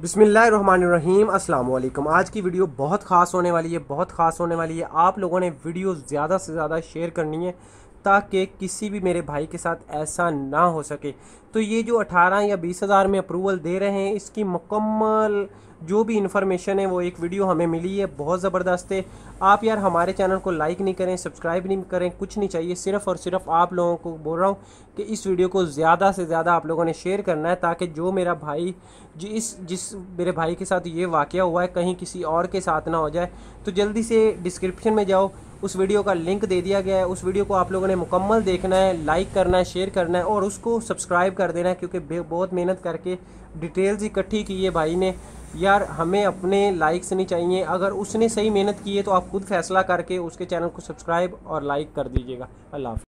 बिसमीम् अल्लाम आज की वीडियो बहुत ख़ास होने वाली है बहुत ख़ास होने वाली है आप लोगों ने वीडियो ज़्यादा से ज़्यादा शेयर करनी है ताकि किसी भी मेरे भाई के साथ ऐसा ना हो सके तो ये जो 18 या बीस हज़ार में अप्रूवल दे रहे हैं इसकी मुकम्मल जो भी इन्फॉर्मेशन है वो एक वीडियो हमें मिली है बहुत ज़बरदस्त है आप यार हमारे चैनल को लाइक नहीं करें सब्सक्राइब नहीं करें कुछ नहीं चाहिए सिर्फ़ और सिर्फ आप लोगों को बोल रहा हूँ कि इस वीडियो को ज़्यादा से ज़्यादा आप लोगों ने शेयर करना है ताकि जो मेरा भाई जिस जिस मेरे भाई के साथ ये वाक़ हुआ है कहीं किसी और के साथ ना हो जाए तो जल्दी से डिस्क्रिप्शन में जाओ उस वीडियो का लिंक दे दिया गया है उस वीडियो को आप लोगों ने मुकम्मल देखना है लाइक करना है शेयर करना है और उसको सब्सक्राइब कर देना है क्योंकि बहुत मेहनत करके डिटेल्स इकट्ठी की है भाई ने यार हमें अपने लाइक्स नहीं चाहिए अगर उसने सही मेहनत की है तो आप खुद फैसला करके उसके चैनल को सब्सक्राइब और लाइक कर दीजिएगा अल्लाह